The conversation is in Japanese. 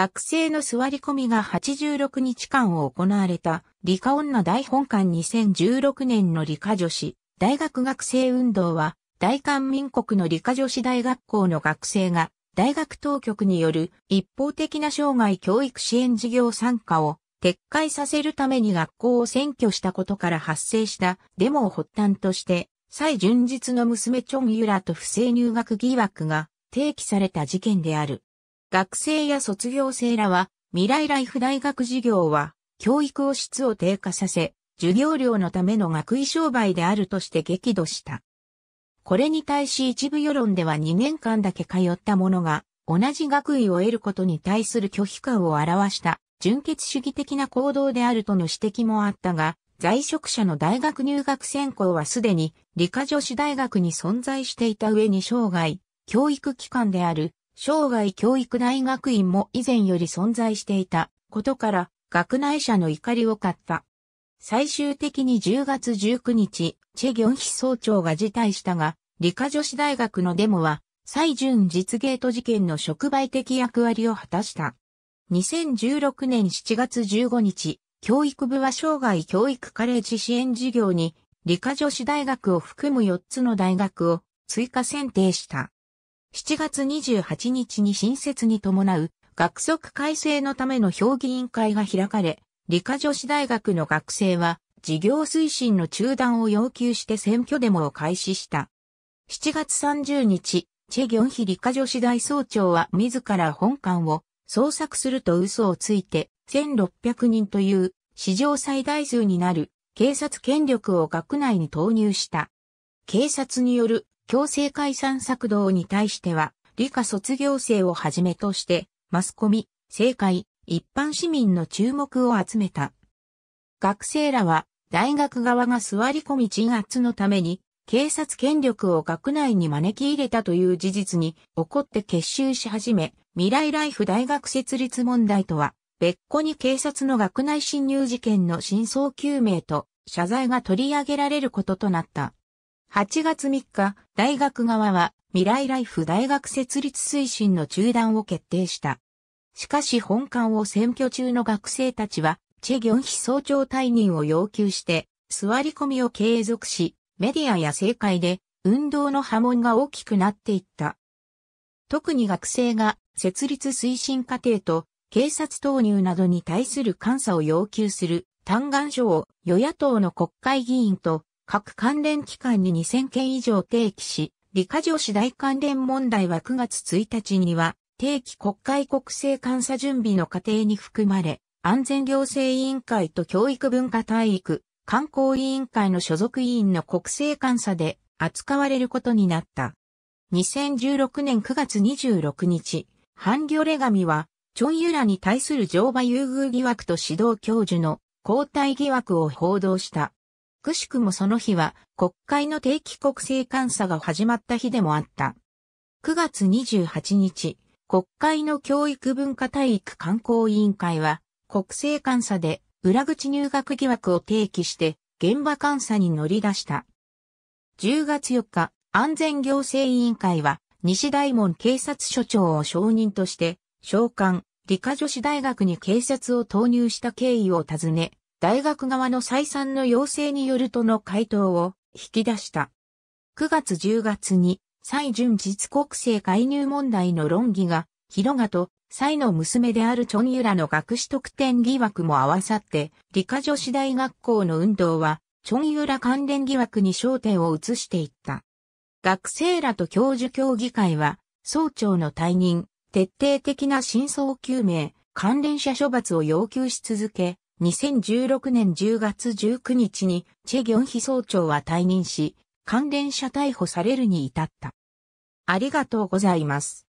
学生の座り込みが86日間を行われた、理科女大本館2016年の理科女子、大学学生運動は、大韓民国の理科女子大学校の学生が、大学当局による一方的な生涯教育支援事業参加を撤回させるために学校を占拠したことから発生したデモを発端として、蔡純実の娘チョン・ユラと不正入学疑惑が提起された事件である。学生や卒業生らは、未来ライフ大学事業は、教育を質を低下させ、授業料のための学位商売であるとして激怒した。これに対し一部世論では2年間だけ通った者が、同じ学位を得ることに対する拒否感を表した、純血主義的な行動であるとの指摘もあったが、在職者の大学入学選考はすでに理科女子大学に存在していた上に生涯、教育機関である生涯教育大学院も以前より存在していたことから、学内者の怒りを買った。最終的に10月19日、チェギョンヒ総長が辞退したが、理科女子大学のデモは、最純実ゲート事件の触媒的役割を果たした。2016年7月15日、教育部は生涯教育カレッジ支援事業に、理科女子大学を含む4つの大学を追加選定した。7月28日に新設に伴う学則改正のための評議員会が開かれ、理科女子大学の学生は事業推進の中断を要求して選挙デモを開始した。7月30日、チェギョンヒ理科女子大総長は自ら本館を捜索すると嘘をついて1600人という史上最大数になる警察権力を学内に投入した。警察による強制解散策動に対しては、理科卒業生をはじめとして、マスコミ、政界、一般市民の注目を集めた。学生らは、大学側が座り込み鎮圧のために、警察権力を学内に招き入れたという事実に怒って結集し始め、未来ライフ大学設立問題とは、別個に警察の学内侵入事件の真相究明と謝罪が取り上げられることとなった。8月3日、大学側は未来ライフ大学設立推進の中断を決定した。しかし本館を選挙中の学生たちは、チェギョン非総長退任を要求して、座り込みを継続し、メディアや政界で運動の波紋が大きくなっていった。特に学生が設立推進過程と警察投入などに対する監査を要求する嘆願書を与野党の国会議員と各関連機関に2000件以上提起し、理科上子大関連問題は9月1日には、定期国会国政監査準備の過程に含まれ、安全行政委員会と教育文化体育、観光委員会の所属委員の国政監査で扱われることになった。2016年9月26日、ハンギョレガミは、チョンユラに対する乗馬優遇疑惑と指導教授の交代疑惑を報道した。くしくもその日は国会の定期国政監査が始まった日でもあった。9月28日、国会の教育文化体育観光委員会は国政監査で裏口入学疑惑を提起して現場監査に乗り出した。10月4日、安全行政委員会は西大門警察署長を証人として、召喚、理科女子大学に警察を投入した経緯を尋ね、大学側の再三の要請によるとの回答を引き出した。9月10月に、蔡純実国政介入問題の論議が、広賀と、蔡の娘であるチョンユラの学士特典疑惑も合わさって、理科女子大学校の運動は、チョンユラ関連疑惑に焦点を移していった。学生らと教授協議会は、総長の退任、徹底的な真相究明、関連者処罰を要求し続け、2016年10月19日にチェギョンヒ総長は退任し、関連者逮捕されるに至った。ありがとうございます。